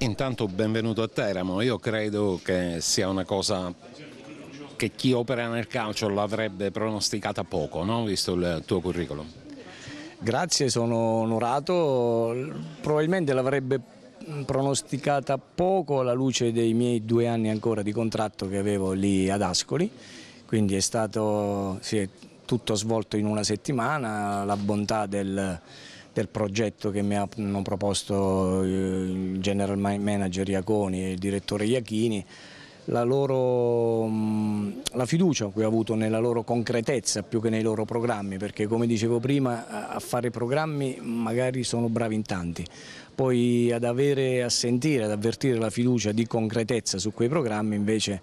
Intanto benvenuto a Teramo, io credo che sia una cosa che chi opera nel calcio l'avrebbe pronosticata poco, no? visto il tuo curriculum. Grazie, sono onorato, probabilmente l'avrebbe pronosticata poco alla luce dei miei due anni ancora di contratto che avevo lì ad Ascoli, quindi è stato sì, tutto svolto in una settimana, la bontà del del progetto che mi hanno proposto eh, il general manager Iaconi e il direttore Iachini, la, loro, mm, la fiducia che ho avuto nella loro concretezza più che nei loro programmi, perché come dicevo prima a fare programmi magari sono bravi in tanti, poi ad avere, a sentire, ad avvertire la fiducia di concretezza su quei programmi invece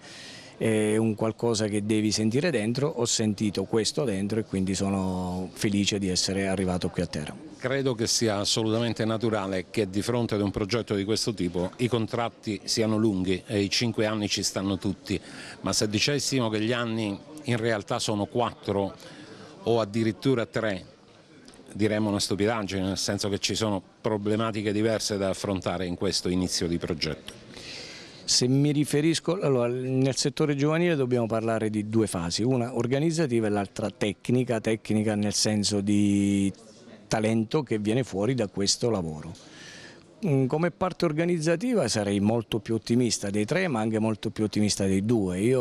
è un qualcosa che devi sentire dentro, ho sentito questo dentro e quindi sono felice di essere arrivato qui a terra. Credo che sia assolutamente naturale che di fronte ad un progetto di questo tipo i contratti siano lunghi e i cinque anni ci stanno tutti, ma se dicessimo che gli anni in realtà sono quattro o addirittura tre, diremmo una stupidaggine, nel senso che ci sono problematiche diverse da affrontare in questo inizio di progetto. Se mi riferisco, allora, nel settore giovanile dobbiamo parlare di due fasi, una organizzativa e l'altra tecnica, tecnica nel senso di talento che viene fuori da questo lavoro. Mm, come parte organizzativa sarei molto più ottimista dei tre ma anche molto più ottimista dei due. Io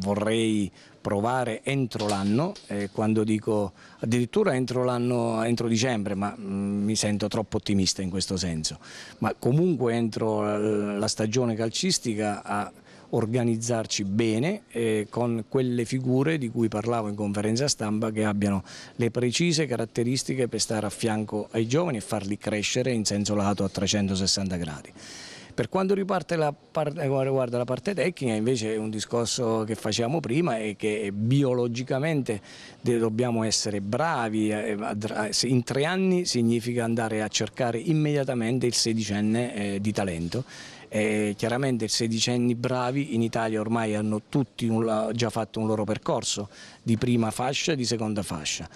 vorrei provare entro l'anno, eh, quando dico addirittura entro l'anno, entro dicembre, ma mh, mm, mi sento troppo ottimista in questo senso, ma comunque entro la stagione calcistica a organizzarci bene eh, con quelle figure di cui parlavo in conferenza stampa che abbiano le precise caratteristiche per stare a fianco ai giovani e farli crescere in senso lato a 360 gradi. Per quanto riguarda la, eh, riguarda la parte tecnica invece è un discorso che facevamo prima e che biologicamente dobbiamo essere bravi, eh, eh, in tre anni significa andare a cercare immediatamente il sedicenne di talento eh, chiaramente i sedicenni bravi in Italia ormai hanno tutti un, già fatto un loro percorso di prima fascia e di seconda fascia.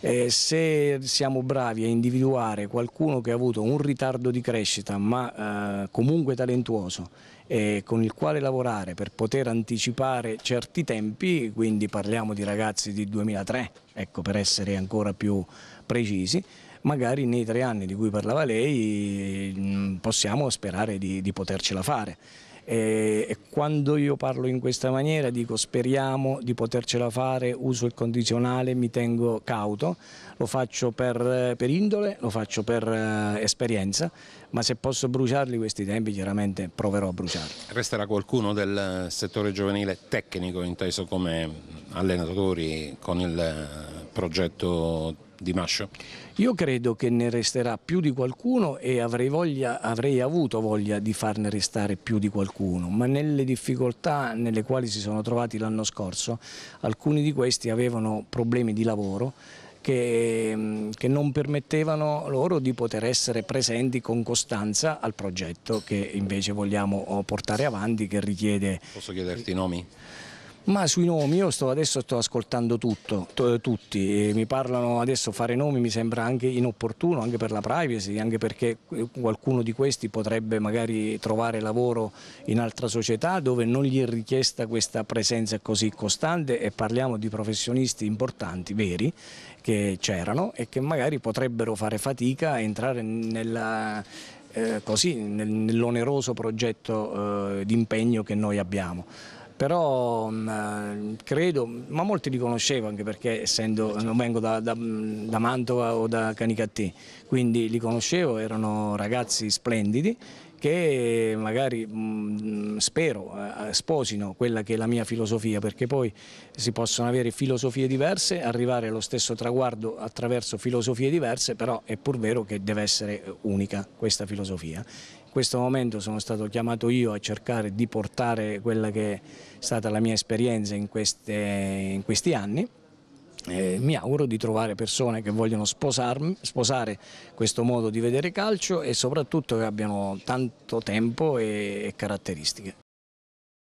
Eh, se siamo bravi a individuare qualcuno che ha avuto un ritardo di crescita ma eh, comunque talentuoso e con il quale lavorare per poter anticipare certi tempi, quindi parliamo di ragazzi di 2003, ecco, per essere ancora più precisi, magari nei tre anni di cui parlava lei mm, possiamo sperare di, di potercela fare. Eh, e quando io parlo in questa maniera dico speriamo di potercela fare, uso il condizionale, mi tengo cauto, lo faccio per, per indole, lo faccio per eh, esperienza, ma se posso bruciarli questi tempi chiaramente proverò a bruciarli. Resterà qualcuno del settore giovanile tecnico inteso come allenatori con il progetto di Mascio? Io credo che ne resterà più di qualcuno e avrei, voglia, avrei, avuto voglia di farne restare più di qualcuno, ma nelle difficoltà nelle quali si sono trovati l'anno scorso, alcuni di questi avevano problemi di lavoro che, che, non permettevano loro di poter essere presenti con costanza al progetto che invece vogliamo oh, portare avanti, che richiede... Posso chiederti i nomi? ma sui nomi io sto adesso sto ascoltando tutto, tutti, mi parlano adesso fare nomi mi sembra anche inopportuno, anche per la privacy, anche perché eh, qualcuno di questi potrebbe magari trovare lavoro in altra società dove non gli è richiesta questa presenza così costante e parliamo di professionisti importanti, veri, che c'erano e che magari potrebbero fare fatica a entrare nella, eh, così nell'oneroso progetto eh, di impegno che noi abbiamo però mh, mm, eh, credo, ma molti li conoscevo anche perché essendo, certo. non vengo da, da, mm, da Mantova o da Canicattì, quindi li conoscevo, erano ragazzi splendidi che magari mm, spero eh, sposino quella che è la mia filosofia perché poi si possono avere filosofie diverse, arrivare allo stesso traguardo attraverso filosofie diverse però è pur vero che deve essere unica questa filosofia questo momento sono stato chiamato io a cercare di portare quella che è stata la mia esperienza in, queste, in questi anni. Eh, mi auguro di trovare persone che vogliono sposarmi, sposare questo modo di vedere calcio e soprattutto che abbiano tanto tempo e, e caratteristiche.